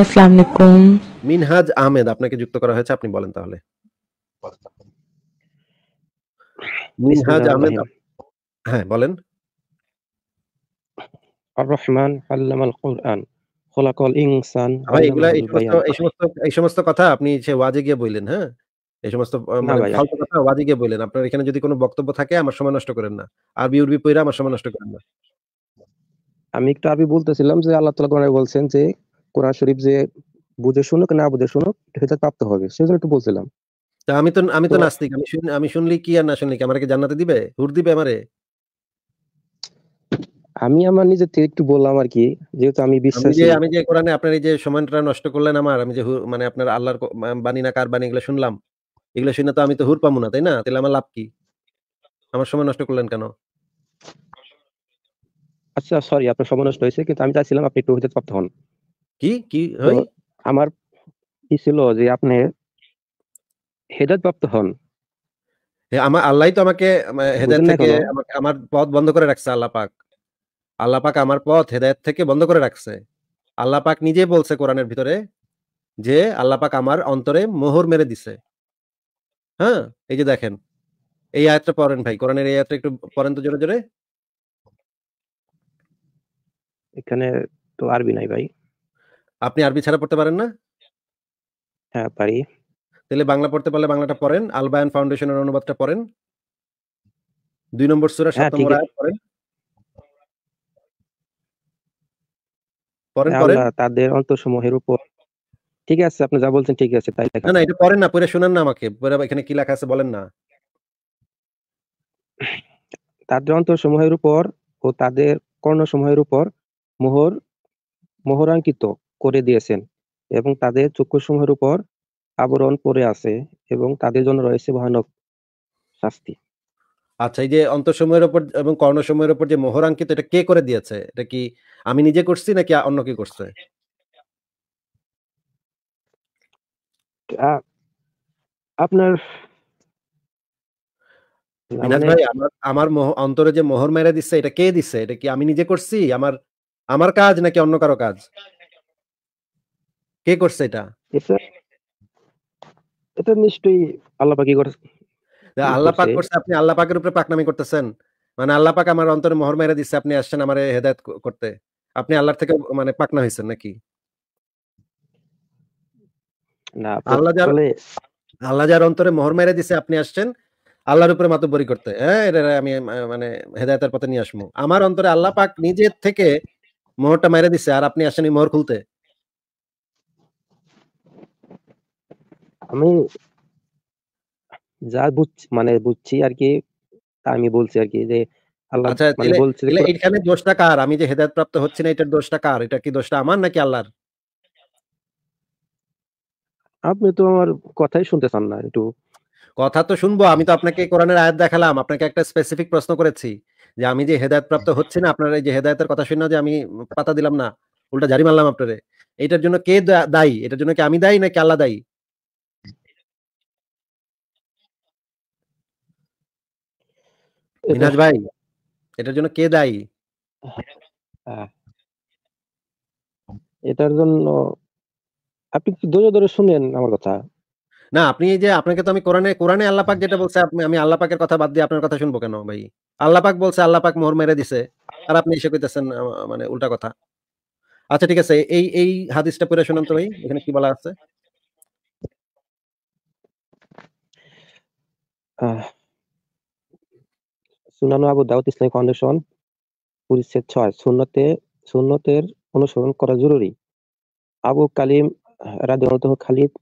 আসসালামু আলাইকুম মিনহাজ আহমেদ আপনাকে যুক্ত করা হয়েছে আপনি বলেন তাহলে মিনহাজ আহমেদ হ্যাঁ বলেন আর রহমান আল্লামাল কোরআন খোলাকল ইনসান এগুলা এই সমস্ত এই সমস্ত কথা আপনি সে ওয়াজে গিয়ে বললেন হ্যাঁ এই সমস্ত মানে ফালতু কথা ওয়াজে গিয়ে বললেন আপনার এখানে যদি কোনো বক্তব্য থাকে আমার সময় নষ্ট করেন না আরবি উর্বি পইরা আমার সময় নষ্ট করেন না আমি একটু আরবি বলতেছিলাম যে আল্লাহ তাআলা কোরআনে বলছেন যে কোরআন শরীফ যে বুঝে শুনুক না বুঝে শুনুক হেদায়ত প্রাপ্ত হবে সেজন্য একটু বলছিলাম তা আমি তো আমি তো নাস্তিক আমি শুন আমি শুনলি কি আর না শুনলি আমাকে জান্নাতে দিবে হুর দিবে আমারে আমি আমার নিজে থেকে একটু বললাম আর কি যেহেতু আমি আমি যে কোরআনে আপনার এই যে সময়টা নষ্ট করলেন আমার আমি যে মানে আপনার আল্লাহর বাণী না কার বাণী এগুলো শুনলাম এগুলো শুনে তো আমি তো হুর পাবো না তাই না তাহলে আমার লাভ কি আমার সময় নষ্ট করলেন কেন আচ্ছা সরি আপনার সময় নষ্ট হয়েছে কিন্তু আমি চাইছিলাম আপনি একটু হতে প্রাপ্ত হন কি কি হই আমার কি ছিল যে আপনি হেদায়েত প্রাপ্ত হন আমার আল্লাহই তো আমাকে হেদায়েত থেকে আমার পথ বন্ধ করে রাখছে আল্লাহ পাক আল্লাহ পাক আমার পথ হেদায়েত থেকে বন্ধ করে রাখছে আল্লাহ পাক নিজে বলছে কোরআনের ভিতরে যে আল্লাহ পাক আমার অন্তরে মোহর মেরে দিছে হ্যাঁ এই যে দেখেন এই আয়াতটা পড়েন ভাই কোরআনের এই আয়াতটা একটু পড়েন তো জোরে জোরে এখানে তো আরবি নাই ভাই আপনি আরবি ছাড়া পড়তে পারেন না হ্যাঁ পারি তাহলে বাংলা পড়তে পারলে বাংলাটা পড়েন আলবায়ান ফাউন্ডেশনের অনুবাদটা পড়েন দুই নম্বর সুরা সাত নম্বর আয়াত পড়েন পড়েন পড়েন তাদের অন্তসমূহের উপর ঠিক আছে আপনি যা বলছেন ঠিক আছে তাই না না এটা পড়েন না পড়ে শুনেন না আমাকে পড়ে এখানে কি লেখা আছে বলেন না তাদের অন্তসমূহের উপর ও তাদের কর্ণসমূহের উপর মোহর মোহরাঙ্কিত করে দিয়েছেন এবং তাদের চক্ষুসমূহের উপর আবরণ পড়ে আছে এবং তাদের জন্য রয়েছে ভয়ানক শাস্তি আচ্ছা এই যে অন্তঃসময়ের উপর এবং কর্ণসময়ের উপর যে মোহরাঙ্কিত এটা কে করে দিয়েছে এটা কি আমি নিজে করছি নাকি অন্য কে করছে আপনার মানে আমার আমার অন্তরে যে মোহর মেরে দিচ্ছে এটা কে দিচ্ছে এটা কি আমি নিজে করছি আমার আমার কাজ নাকি অন্য কারো কাজ কে করছে এটা এটা নিশ্চয়ই আল্লাহ পাকি করছে আল্লাহ পাক করছে আপনি আল্লাহ পাকের উপরে পাকনামি করতেছেন মানে আল্লাহ পাক আমার অন্তরে মোহর মেরে দিচ্ছে আপনি আসছেন আমার হেদায়েত করতে আপনি আল্লাহর থেকে মানে পাকনা হয়েছেন নাকি না আল্লাহ যার আল্লাহ যার অন্তরে মোহর মেরে দিছে আপনি আসছেন আল্লাহর উপরে মাতব্বরি করতে হ্যাঁ এটা আমি মানে হেদায়েতের পথে নিয়ে আসবো আমার অন্তরে আল্লাহ পাক নিজের থেকে মোহরটা মেরে দিছে আর আপনি আসেন এই মোহর খুলতে আমি যা বুঝছি মানে বুঝছি আর কি তা আমি বলছি আর কি যে আল্লাহ আচ্ছা, মানে বলছি এখানে দোষটা কার আমি যে প্রাপ্ত হচ্ছি না এটার দোষটা কার এটা কি দোষটা আমার নাকি আল্লাহর আপনি তো আমার কথাই শুনতে চান না একটু কথা তো শুনবো আমি তো আপনাকে কোরআনের আয়াত দেখালাম আপনাকে একটা স্পেসিফিক প্রশ্ন করেছি যে আমি যে হেদায়ত প্রাপ্ত হচ্ছে না আপনার এই যে হেদায়তের কথা শুনে যে আমি পাতা দিলাম না উল্টা জারি মারলাম আপনারে এটার জন্য কে দায়ী এটার জন্য কি আমি দায়ী নাকি আল্লাহ দায়ী মিনাজ ভাই এটার জন্য কে দায়ী হ্যাঁ। এটার জন্য আপনি ধৈর্য ধরে শুনেন আমার কথা না আপনি যে আপনাকে তো আমি কোরআনে কোরআনে আল্লাহ পাক যেটা বলছে আপনি আমি আল্লাহ পাকের কথা বাদ দিয়ে আপনার কথা শুনবো কেন ভাই আল্লাহ পাক বলছে আল্লাহ পাক মোহর মেরে দিছে আর আপনি এসে কইতেছেন মানে উল্টা কথা আচ্ছা ঠিক আছে এই এই হাদিসটা পড়ে শুনুন তো ভাই এখানে কি বলা আছে সুনানো আবু দাউদ ইসলামিক ফাউন্ডেশন পরিচ্ছেদ ছয় শূন্যতে শূন্যতের অনুসরণ করা জরুরি আবু কালিম রাদিউল্লাহ খালিদ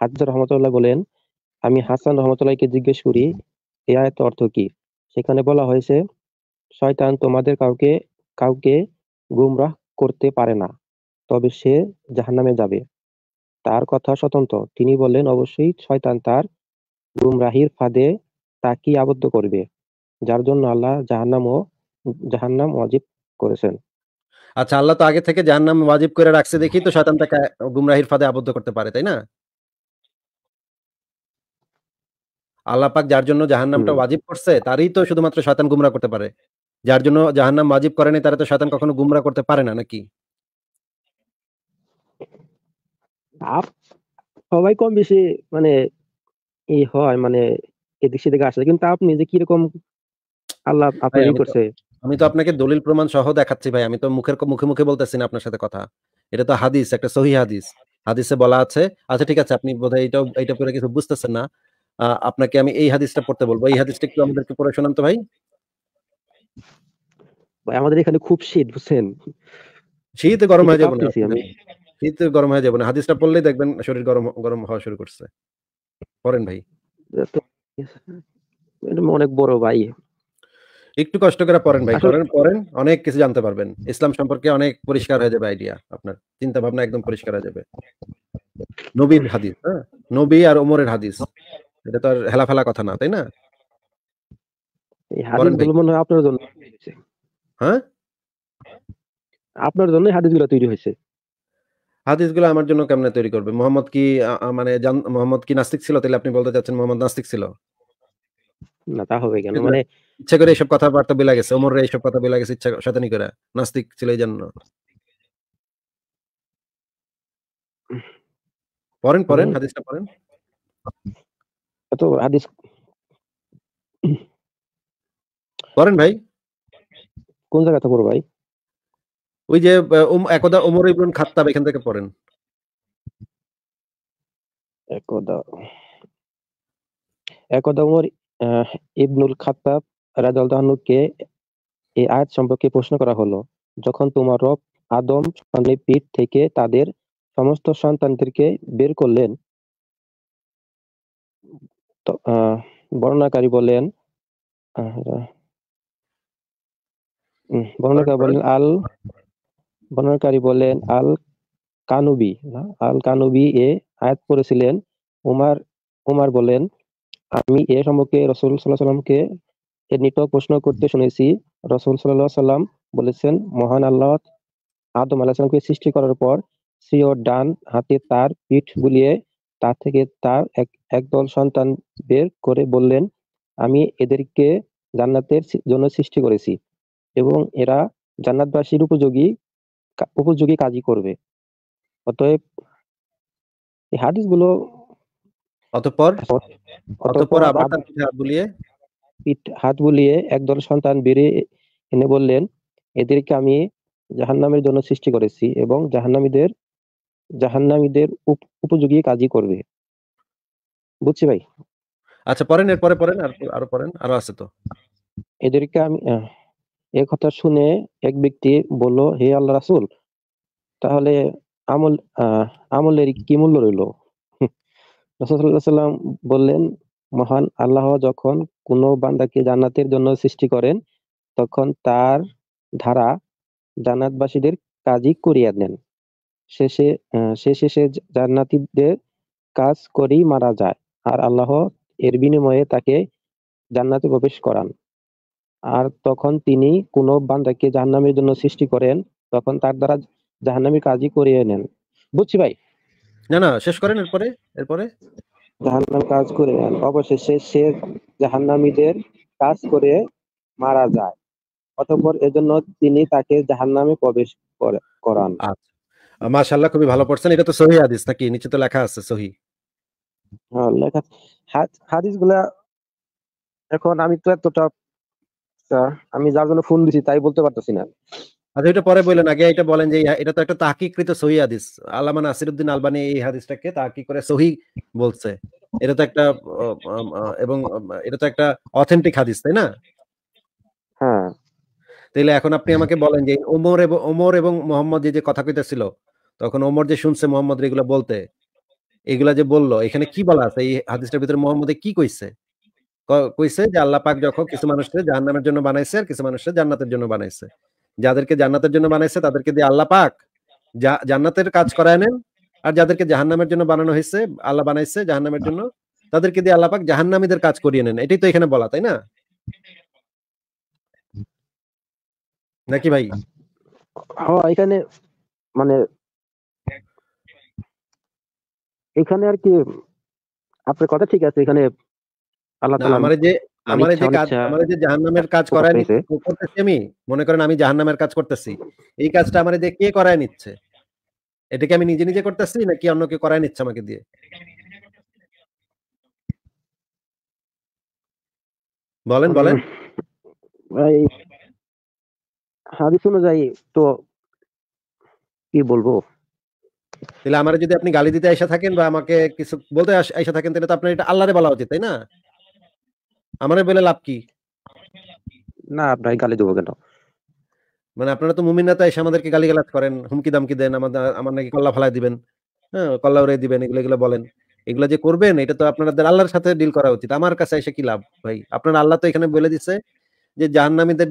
হাজর রহমতুল্লাহ বলেন আমি হাসান রহমতুল্লাহকে জিজ্ঞেস করি এ আয়ত অর্থ কি সেখানে বলা হয়েছে শয়তান তোমাদের কাউকে কাউকে গুমরাহ করতে পারে না তবে সে জাহান্নামে যাবে তার কথা স্বতন্ত্র তিনি বললেন অবশ্যই শয়তান তার গুমরাহির ফাঁদে তা কি আবদ্ধ করবে যার জন্য আল্লাহ জাহান্নাম ও জাহান্নাম ওয়াজিব করেছেন আচ্ছা আল্লাহ তো আগে থেকে জাহান্নাম ওয়াজিব করে রাখছে দেখি তো শয়তান তাকে গুমরাহির ফাঁদে আবদ্ধ করতে পারে তাই না আল্লাহ পাক যার জন্য জাহান্নামটা ওয়াজিব করছে তারই তো শুধুমাত্র শয়তান গুমরা করতে পারে যার জন্য জাহান্নাম ওয়াজিব করেনি তারা তো শয়তান কখনো গুমরা করতে পারে না নাকি সবাই কম বেশি মানে ই হয় মানে এদিক সেদিকে আসছে কিন্তু আপনি যে কিরকম আল্লাহ আপনার করছে আমি তো আপনাকে দলিল প্রমাণ সহ দেখাচ্ছি ভাই আমি তো মুখের মুখে মুখে বলতেছি না আপনার সাথে কথা এটা তো হাদিস একটা সহি হাদিস হাদিসে বলা আছে আচ্ছা ঠিক আছে আপনি বোধহয় এটা এটা পরে কিছু বুঝতেছেন না আপনাকে আমি এই হাদিসটা পড়তে বলবো এই হাদিসটা একটু আমাদেরকে পড়ে শোনান তো ভাই ভাই আমাদের এখানে খুব শীত বুঝছেন শীত গরম হয়ে যাবে না শীত গরম হয়ে যাবে না হাদিসটা পড়লেই দেখবেন শরীর গরম গরম হওয়া শুরু করছে পড়েন ভাই অনেক বড় ভাই একটু কষ্ট করে পড়েন ভাই করেন পড়েন অনেক কিছু জানতে পারবেন ইসলাম সম্পর্কে অনেক পরিষ্কার হয়ে যাবে আইডিয়া আপনার চিন্তা ভাবনা একদম পরিষ্কার হয়ে যাবে নবীর হাদিস হ্যাঁ নবী আর ওমরের হাদিস এটা তো আর হেলা ফেলা কথা না তাই না আপনার জন্য হ্যাঁ আপনার জন্য হাদিসগুলো তৈরি হয়েছে হাদিসগুলো আমার জন্য কেমনে তৈরি করবে মোহাম্মদ কি মানে মোহাম্মদ কি নাস্তিক ছিল তাহলে আপনি বলতে চাচ্ছেন মোহাম্মদ নাস্তিক ছিল না তা হবে কেন মানে ইচ্ছা করে এইসব কথাবার্তা বিলা গেছে ওমর এইসব কথা বিলা গেছে ইচ্ছা শয়তানি করে নাস্তিক ছিল এই জন্য পড়েন পড়েন হাদিসটা পড়েন তো হাদিস পড়েন ভাই কোন জায়গাতে পড়ো ভাই ওই যে একদা ওমর ইবনুল খাত্তাব এখান থেকে পড়েন একদা একদা ওমর ইবনুল খাত্তাব রাজালদাহনুকে এই আয়াত সম্পর্কে প্রশ্ন করা হলো যখন তোমার রব আদম সন্তানের পিঠ থেকে তাদের সমস্ত সন্তানদেরকে বের করলেন বর্ণনাকারী বলেন বর্ণনাকারী বলেন আল বর্ণনাকারী বলেন আল কানুবি আল কানুবি এ আয়াত করেছিলেন উমার উমার বলেন আমি এ সম্পর্কে রসুল সাল্লাহ সাল্লামকে এর নিটক প্রশ্ন করতে শুনেছি রসুল সাল্লাহ সাল্লাম বলেছেন মহান আল্লাহ আদম আল্লাহ সৃষ্টি করার পর সিওর ডান হাতে তার পিঠ বুলিয়ে তার থেকে তার এক একদল সন্তান বের করে বললেন আমি এদেরকে জান্নাতের জন্য সৃষ্টি করেছি এবং এরা জান্নাতবাসীর উপযোগী উপযোগী কাজই করবে অতএব এই হাদিস গুলো অতঃপর অতঃপর আবার হাত বুলিয়ে হাত বুলিয়ে একদল সন্তান বেরিয়ে এনে বললেন এদেরকে আমি জাহান্নামের জন্য সৃষ্টি করেছি এবং জাহান্নামীদের জাহান্নামীদের উপযোগী কাজই করবে বুঝছি ভাই আচ্ছা পরেন এর পরে পরেন আর আরো পরেন আরো আছে তো এদেরকে আমি একথা কথা শুনে এক ব্যক্তি বলল হে আল্লাহ রাসুল তাহলে আমল আমলের কি মূল্য রইল রসুল্লাহাম বললেন মহান আল্লাহ যখন কোনো বান্দাকে জান্নাতের জন্য সৃষ্টি করেন তখন তার ধারা জান্নাতবাসীদের কাজই করিয়া দেন শেষে সে শেষে জান্নাতীদের কাজ করেই মারা যায় আর আল্লাহ এর বিনিময়ে তাকে জান্নাতে প্রবেশ করান আর তখন তিনি কোনো বান্দাকে জাহান্নামের জন্য সৃষ্টি করেন তখন তার দ্বারা জাহান্নামি কাজই করিয়ে নেন বুঝছি ভাই না না শেষ করেন এরপরে এরপরে জাহান্নাম কাজ করে নেন অবশেষে সে জাহান্নামীদের কাজ করে মারা যায় অতঃপর এজন্য তিনি তাকে জাহান্নামে প্রবেশ করান আচ্ছা। মাশাআল্লাহ খুবই ভালো পড়ছেন এটা তো সহি হাদিস নাকি নিচে তো লেখা আছে সহি হ্যাঁ লেখা হাদিস গুলা এখন আমি তো এতটা আচ্ছা আমি যার জন্য ফোন দিছি তাই বলতে পারতেছি না আচ্ছা এটা পরে আগে এটা বলেন যে এটা তো একটা তাহকিকৃত সহি হাদিস আল্লামা আলবানি এই হাদিসটাকে তাহকিক করে সহি বলছে এটা তো একটা এবং এটা তো একটা অথেন্টিক হাদিস তাই না হ্যাঁ তাহলে এখন আপনি আমাকে বলেন যে ওমর এবং ওমর এবং মোহাম্মদ যে কথা কইতেছিল তখন ওমর যে শুনছে মোহাম্মদ এগুলো বলতে এগুলা যে বললো এখানে কি বলা আছে এই হাদিসটার ভিতরে মোহাম্মদে কি কইছে কইছে যে আল্লাহ পাক যখন কিছু মানুষকে জাহান্নামের জন্য বানাইছে আর কিছু মানুষকে জান্নাতের জন্য বানাইছে যাদেরকে জান্নাতের জন্য বানাইছে তাদেরকে দিয়ে আল্লাহ পাক জান্নাতের কাজ করায় নেন আর যাদেরকে জাহান্নামের জন্য বানানো হয়েছে আল্লাহ বানাইছে জাহান্নামের জন্য তাদেরকে দিয়ে আল্লাহ পাক জাহান্নামীদের কাজ করিয়ে নেন এটাই তো এখানে বলা তাই না নাকি ভাই হ্যাঁ এখানে মানে এখানে আর কি আপনার কথা ঠিক আছে এখানে এই কাজটা আমার কে নিচ্ছে আমি নিজে নিজে করতেছি নিচ্ছে আমাকে দিয়ে বলেন বলেন অনুযায়ী তো কি বলবো আমার যদি আপনি গালি দিতে আইসা থাকেন বা আমাকে কিছু বলতে আইসা থাকেন তাহলে তো আপনার এটা আল্লাহরে বলা উচিত তাই না আমারে বলে লাভ কি না আপনার গালি দেবো কেন মানে আপনারা তো মুমিন মুমিনাতা এসে আমাদেরকে গালি গালাজ করেন হুমকি দামকি দেন আমাদের আমার নাকি কল্লা ফালাই দিবেন হ্যাঁ কল্লা উড়াই দিবেন এগুলো এগুলো বলেন এগুলো যে করবেন এটা তো আপনাদের আল্লাহর সাথে ডিল করা উচিত আমার কাছে এসে কি লাভ ভাই আপনারা আল্লাহ তো এখানে বলে দিছে যে জাহান জাহান্নামীদের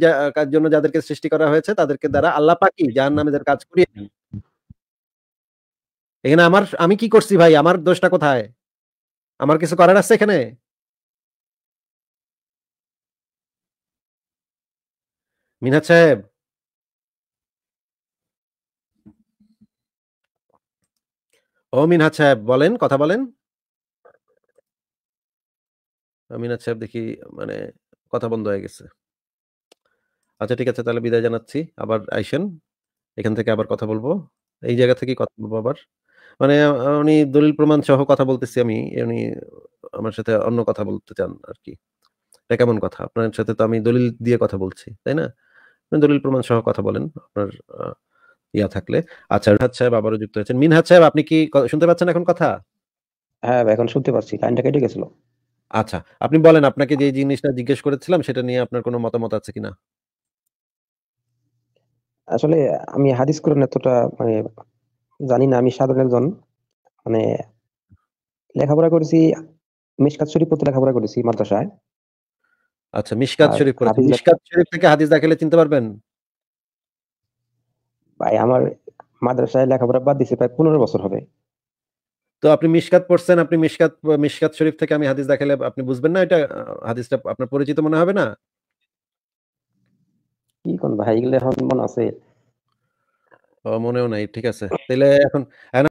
জন্য যাদেরকে সৃষ্টি করা হয়েছে তাদেরকে দ্বারা আল্লাহ পাকি জাহান নামীদের কাজ করিয়ে দেন এখানে আমার আমি কি করছি ভাই আমার দোষটা কোথায় আমার কিছু করার আছে এখানে মিনাদ সাহেব ও মিনহাজ সাহেব বলেন কথা বলেন মিনহাজ সাহেব দেখি মানে কথা বন্ধ হয়ে গেছে আচ্ছা ঠিক আছে তাহলে বিদায় জানাচ্ছি আবার আইসেন এখান থেকে আবার কথা বলবো এই জায়গা থেকেই কথা বলবো আবার মানে উনি দলিল প্রমাণ সহ কথা বলতেছি আমি উনি আমার সাথে অন্য কথা বলতে চান আর কি এটা কেমন কথা আপনার সাথে তো আমি দলিল দিয়ে কথা বলছি তাই না দলিল প্রমাণ সহ কথা বলেন আপনার ইয়া থাকলে আচ্ছা রিহাত সাহেব আবারও যুক্ত হয়েছেন মিনহাত সাহেব আপনি কি শুনতে পাচ্ছেন এখন কথা হ্যাঁ এখন শুনতে পাচ্ছি লাইনটা কেটে গেছিল আচ্ছা আপনি বলেন আপনাকে যে জিনিসটা জিজ্ঞেস করেছিলাম সেটা নিয়ে আপনার কোনো মতামত আছে কিনা আসলে আমি হাদিস কোরআন এতটা মানে জানি না আমি সাধারণ একজন মানে লেখাপড়া করেছি মিশকাত শরীফ পড়তে লেখাপড়া করেছি মাদ্রাসায় আচ্ছা মিশকাত শরীফ করেছেন মিশকাত শরীফ থেকে হাদিস দাখিলে চিনতে পারবেন ভাই আমার মাদ্রাসায় লেখাপড়া বাদ দিয়েছি প্রায় পনেরো বছর হবে তো আপনি মিশকাত পড়ছেন আপনি মিশকাত মিশকাত শরীফ থেকে আমি হাদিস দেখালে আপনি বুঝবেন না এটা হাদিসটা আপনার পরিচিত মনে হবে না কি কোন ভাই গেলে এখন মনে আছে ও মনেও নাই ঠিক আছে তাহলে এখন